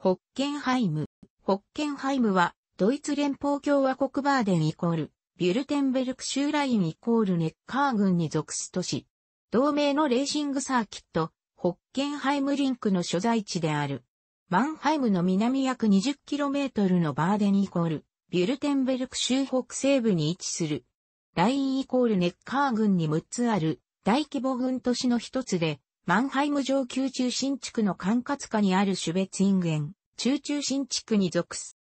ホッケンハイム。ホッケンハイムは、ドイツ連邦共和国バーデンイコール、ビュルテンベルク州ラインイコールネッカー郡に属す都市。同盟のレーシングサーキット、ホッケンハイムリンクの所在地である。マンハイムの南約 20km のバーデンイコール、ビュルテンベルク州北西部に位置する。ラインイコールネッカー郡に6つある大規模郡都市の一つで、マンハイム上級中心地区の管轄下にあるシュベツインゲン、中中心地区に属す。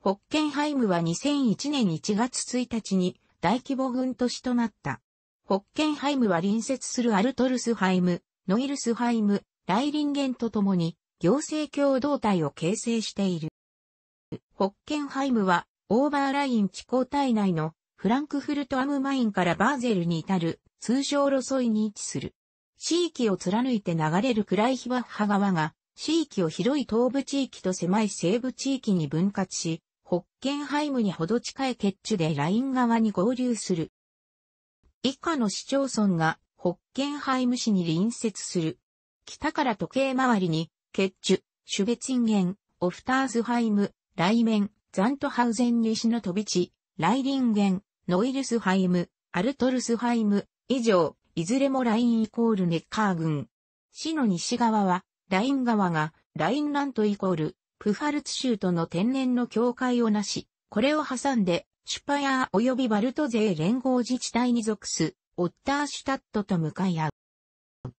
ホッケンハイムは2001年1月1日に大規模軍都市となった。ホッケンハイムは隣接するアルトルスハイム、ノイルスハイム、ライリンゲンとともに行政共同体を形成している。ホッケンハイムはオーバーライン地高体内のフランクフルトアムマインからバーゼルに至る通常路沿いに位置する。地域を貫いて流れる暗い日ヒバッハ川が、地域を広い東部地域と狭い西部地域に分割し、ホッケンハイムにほど近い結地でライン側に合流する。以下の市町村がホッケンハイム市に隣接する。北から時計回りに、決地、シュベツィンゲン、オフターズハイム、ライメン、ザントハウゼン西の飛び地、ライリンゲン、ノイルスハイム、アルトルスハイム、以上、いずれもラインイコールネッカー郡。市の西側は、ライン川が、ラインラントイコール、プファルツ州との天然の境界をなし、これを挟んで、シュパヤー及びバルト勢連合自治体に属す、オッターシュタットと向かい合う。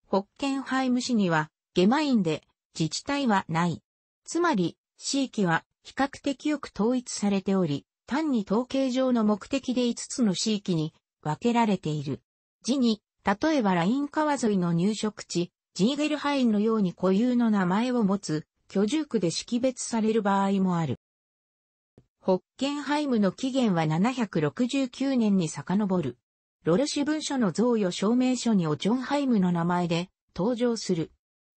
ホッケンハイム市には、ゲマインで、自治体はない。つまり、地域は比較的よく統一されており、単に統計上の目的で5つの地域に分けられている。に、例えばライン川沿いの入植地、ジーゲルハインのように固有の名前を持つ居住区で識別される場合もある。ホッケンハイムの起源は769年に遡る。ロルシ文書の贈与証明書にオチョンハイムの名前で登場する。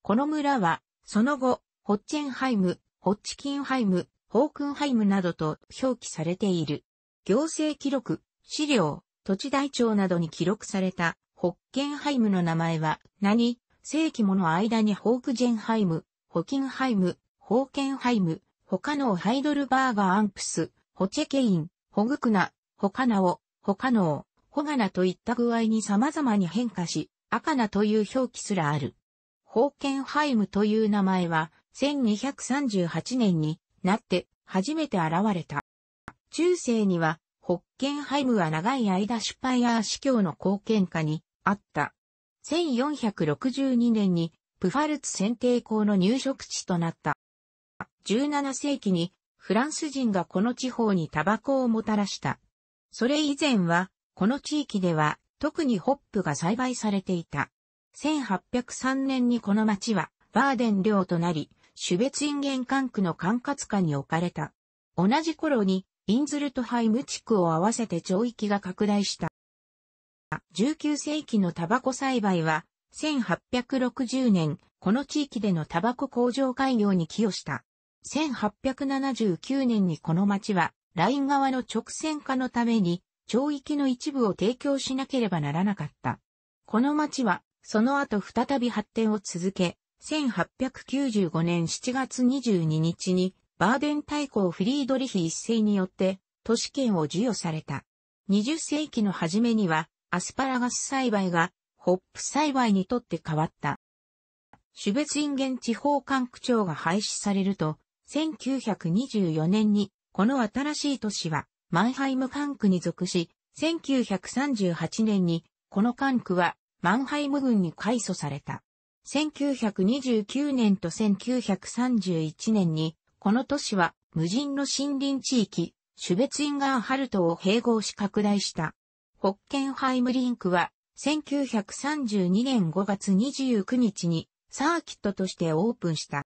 この村は、その後、ホッチェンハイム、ホッチキンハイム、ホークンハイムなどと表記されている。行政記録、資料、土地台帳などに記録されたホッケンハイムの名前は、何世紀もの間にホークジェンハイム、ホキンハイム、ホーケンハイム、他のハイドルバーガーアンプス、ホチェケイン、ホグクナ、ホカナオ、ホカノオ、ホガナといった具合に様々に変化し、アカナという表記すらある。ホーケンハイムという名前は、1238年になって初めて現れた。中世には、ホッケンハイムは長い間シュパイアー司教の貢献家にあった。1462年にプファルツ選定校の入植地となった。17世紀にフランス人がこの地方にタバコをもたらした。それ以前は、この地域では特にホップが栽培されていた。1803年にこの町はバーデン領となり、種別インゲン管区の管轄下に置かれた。同じ頃にインズルトハイム地区を合わせて町域が拡大した。19世紀のタバコ栽培は、1860年、この地域でのタバコ工場開業に寄与した。1879年にこの町は、ライン側の直線化のために、町域の一部を提供しなければならなかった。この町は、その後再び発展を続け、1895年7月22日に、バーデン大公フリードリヒ一世によって、都市圏を授与された。20世紀の初めには、アスパラガス栽培がホップ栽培にとって変わった。種別インゲン地方管区長が廃止されると、1924年にこの新しい都市はマンハイム管区に属し、1938年にこの管区はマンハイム郡に改組された。1929年と1931年にこの都市は無人の森林地域、種別インガーハルトを併合し拡大した。ホッケンハイムリンクは、1932年5月29日にサーキットとしてオープンした。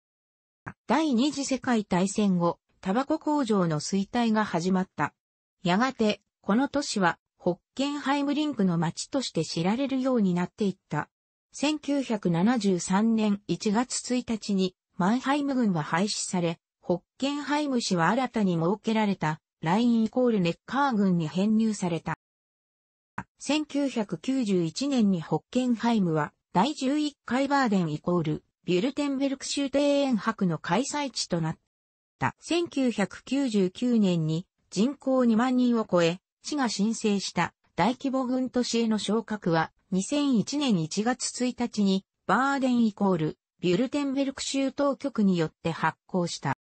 第二次世界大戦後、タバコ工場の衰退が始まった。やがて、この都市は、ホッケンハイムリンクの街として知られるようになっていった。1973年1月1日に、マンハイム軍は廃止され、ホッケンハイム市は新たに設けられた、ラインイコールネッカー軍に編入された。1991年にホッケンハイムは第11回バーデンイコールビュルテンベルク州庭園博の開催地となった。1999年に人口2万人を超え、市が申請した大規模軍都市への昇格は2001年1月1日にバーデンイコールビュルテンベルク州当局によって発行した。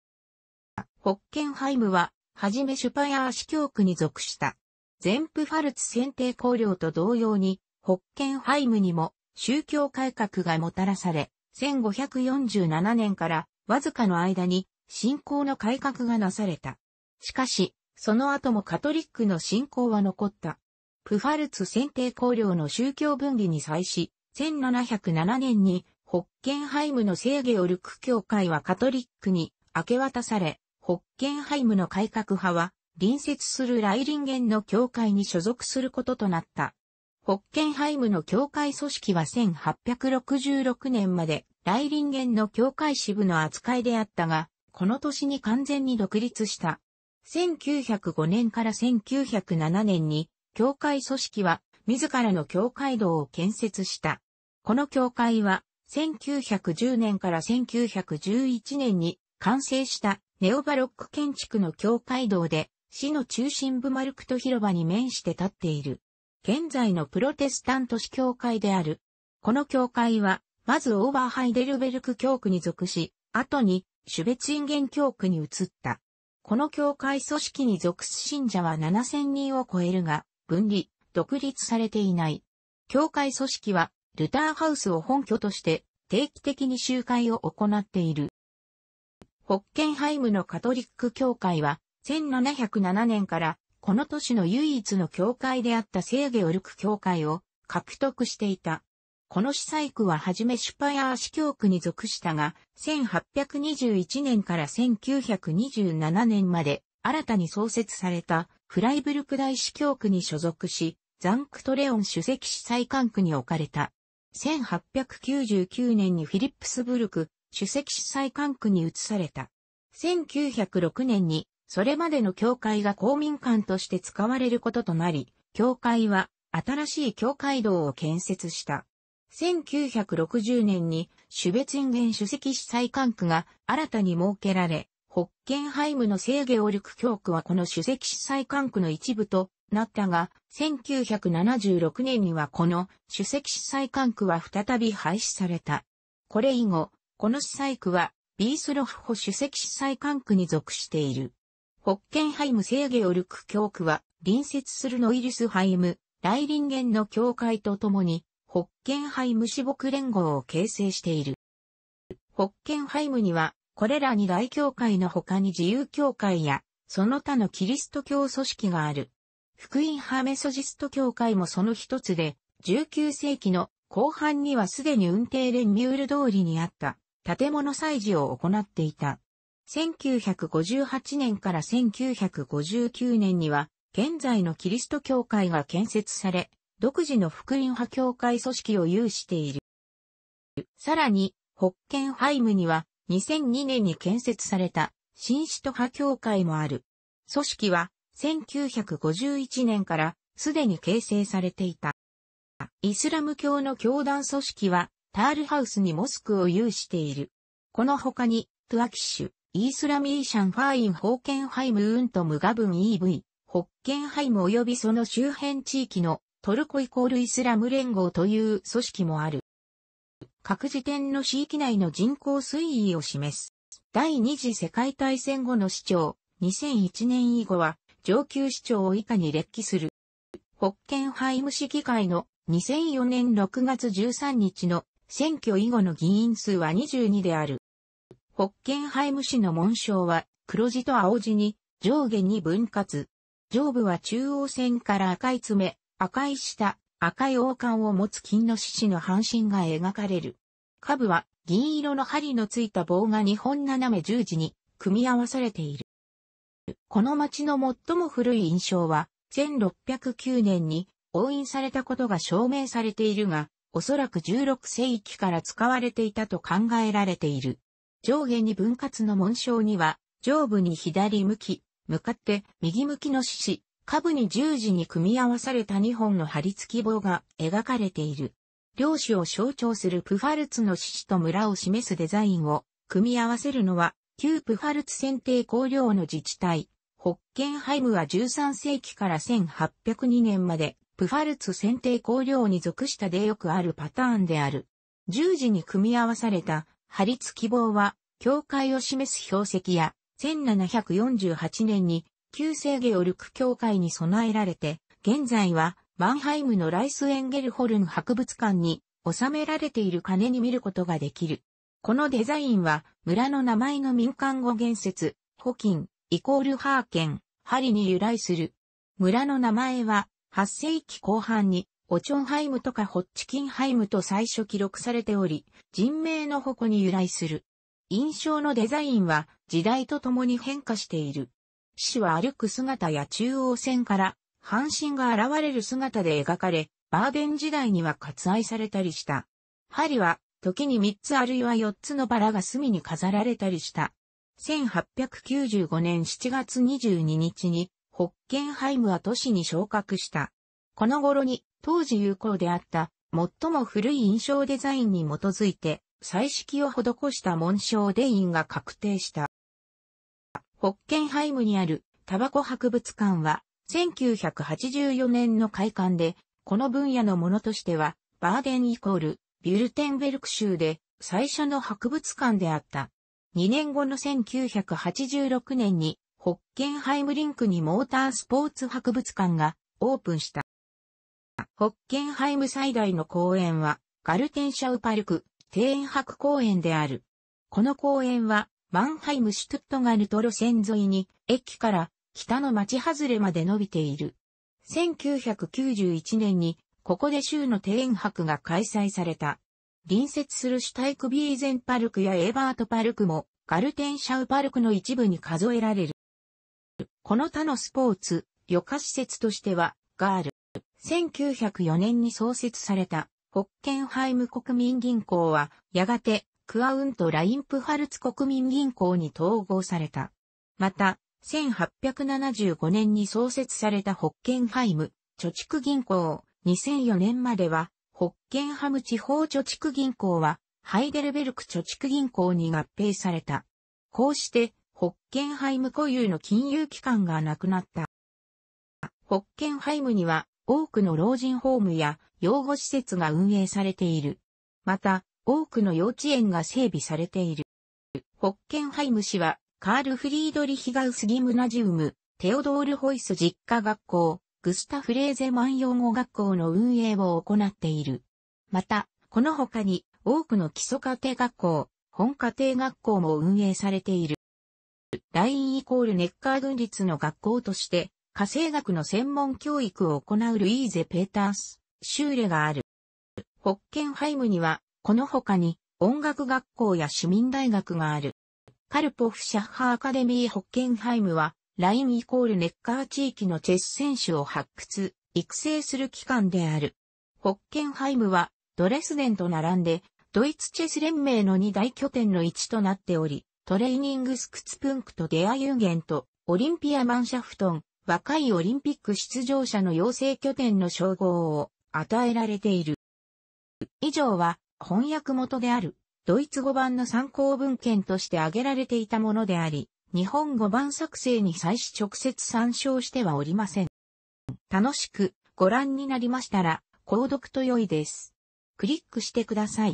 ホッケンハイムははじめシュパヤー市教区に属した。ゼンプファルツ選定綱領と同様に、ホッケンハイムにも宗教改革がもたらされ、1547年からわずかの間に信仰の改革がなされた。しかし、その後もカトリックの信仰は残った。プファルツ選定綱領の宗教分離に際し、1707年にホッケンハイムの制御をルク教会はカトリックに明け渡され、ホッケンハイムの改革派は隣接するライリンゲンの教会に所属することとなった。ホッケンハイムの教会組織は1866年までライリンゲンの教会支部の扱いであったが、この年に完全に独立した。1905年から1907年に、教会組織は自らの教会堂を建設した。この教会は、1910年から1911年に完成したネオバロック建築の教会堂で、市の中心部マルクト広場に面して立っている。現在のプロテスタント市教会である。この教会は、まずオーバーハイデルベルク教区に属し、後にシュベツインゲン教区に移った。この教会組織に属す信者は7000人を超えるが、分離、独立されていない。教会組織は、ルターハウスを本拠として、定期的に集会を行っている。ホッケンハイムのカトリック教会は、1707年からこの都市の唯一の教会であった聖ゲオルク教会を獲得していた。この司祭区ははじめシュパヤー司教区に属したが、1821年から1927年まで新たに創設されたフライブルク大司教区に所属し、ザンクトレオン主席司祭官区に置かれた。1899年にフィリップスブルク主席司祭官区に移された。1906年にそれまでの教会が公民館として使われることとなり、教会は新しい教会堂を建設した。1960年に種別ゲン主席司祭管区が新たに設けられ、ホッケンハイムの聖ゲオルク教区はこの主席司祭管区の一部となったが、1976年にはこの主席司祭管区は再び廃止された。これ以後、この司祭区はビースロフホ主席司祭管区に属している。ホッケンハイム聖ゲオルク教区は、隣接するノイルスハイム、ライリンゲンの教会とともに、ホッケンハイム私牧連合を形成している。ホッケンハイムには、これらに大教会の他に自由教会や、その他のキリスト教組織がある。福音派メソジスト教会もその一つで、19世紀の後半にはすでに運転連ミュール通りにあった建物祭事を行っていた。1958年から1959年には、現在のキリスト教会が建設され、独自の福音派教会組織を有している。さらに、ホッケンハイムには、2002年に建設された、新使徒派教会もある。組織は、1951年から、すでに形成されていた。イスラム教の教団組織は、タールハウスにモスクを有している。この他に、トゥアキッシュ、イースラミーシャンファインホーケンハイムウントムガブン EV、ホッケンハイム及びその周辺地域のトルコイコールイスラム連合という組織もある。各時点の地域内の人口推移を示す。第二次世界大戦後の市長、2001年以後は上級市長を以下に列記する。ホッケンハイム市議会の2004年6月13日の選挙以後の議員数は22である。ホッケンハイム市の紋章は黒地と青地に上下に分割。上部は中央線から赤い爪、赤い下、赤い王冠を持つ金の獅子の半身が描かれる。下部は銀色の針のついた棒が2本斜め十字に組み合わされている。この町の最も古い印象は1609年に押印されたことが証明されているが、おそらく16世紀から使われていたと考えられている。上下に分割の紋章には、上部に左向き、向かって右向きの獅子、下部に十字に組み合わされた2本の貼り付き棒が描かれている。領主を象徴するプファルツの獅子と村を示すデザインを組み合わせるのは、旧プファルツ選定公領の自治体、ホッケンハイムは13世紀から1802年まで、プファルツ選定公領に属したでよくあるパターンである。十字に組み合わされたハリツ希望は、教会を示す標石や、1748年に旧制ゲオルク教会に備えられて、現在はマンハイムのライスエンゲルホルン博物館に収められている鐘に見ることができる。このデザインは村の名前の民間語言説、ホキン、イコールハーケン、針に由来する。村の名前は8世紀後半にオチョンハイムとかホッチキンハイムと最初記録されており、人名の矛に由来する。印象のデザインは時代とともに変化している。死は歩く姿や中央線から半身が現れる姿で描かれ、バーデン時代には割愛されたりした。針は時に3つあるいは4つのバラが隅に飾られたりした。1895年7月22日に、ホッケンハイムは都市に昇格した。この頃に当時有効であった最も古い印象デザインに基づいて、彩色を施した紋章デインが確定した。ホッケンハイムにあるタバコ博物館は、1984年の開館で、この分野のものとしては、バーデンイコール、ビュルテンベルク州で最初の博物館であった。2年後の1986年に、ホッケンハイムリンクにモータースポーツ博物館がオープンした。ホッケンハイム最大の公園は、ガルテンシャウパルク、庭園博公園である。この公園は、マンハイムシュトゥットガルト路線沿いに、駅から北の町外れまで伸びている。1991年に、ここで州の庭園博が開催された。隣接するシュタイクビーゼンパルクやエバートパルクも、ガルテンシャウパルクの一部に数えられる。この他のスポーツ、余暇施設としては、ガール、1904年に創設された、ホッケンハイム国民銀行は、やがて、クアウント・ラインプハルツ国民銀行に統合された。また、1875年に創設されたホッケンハイム貯蓄銀行、2004年までは、ホッケンハム地方貯蓄銀行は、ハイデルベルク貯蓄銀行に合併された。こうして、ホッケンハイム固有の金融機関がなくなった。ホッケンハイムには、多くの老人ホームや養護施設が運営されている。また、多くの幼稚園が整備されている。ホッケンハイム市は、カール・フリードリヒガウス・ギムナジウム、テオドール・ホイス実家学校、グスタ・フレーゼマン養護学校の運営を行っている。また、この他に多くの基礎家庭学校、本家庭学校も運営されている。ラインイコールネッカー軍立の学校として火星学の専門教育を行うルイーゼ・ペータース、シューレがある。ホッケンハイムには、この他に音楽学校や市民大学がある。カルポフ・シャッハ・アカデミー・ホッケンハイムは、ラインイコールネッカー地域のチェス選手を発掘、育成する機関である。ホッケンハイムは、ドレスデンと並んで、ドイツチェス連盟の二大拠点の位置となっており、トレーニングスクツプンクとデアユーゲンと、オリンピアマンシャフトン、若いオリンピック出場者の養成拠点の称号を与えられている。以上は翻訳元であるドイツ語版の参考文献として挙げられていたものであり、日本語版作成に際し直接参照してはおりません。楽しくご覧になりましたら、購読と良いです。クリックしてください。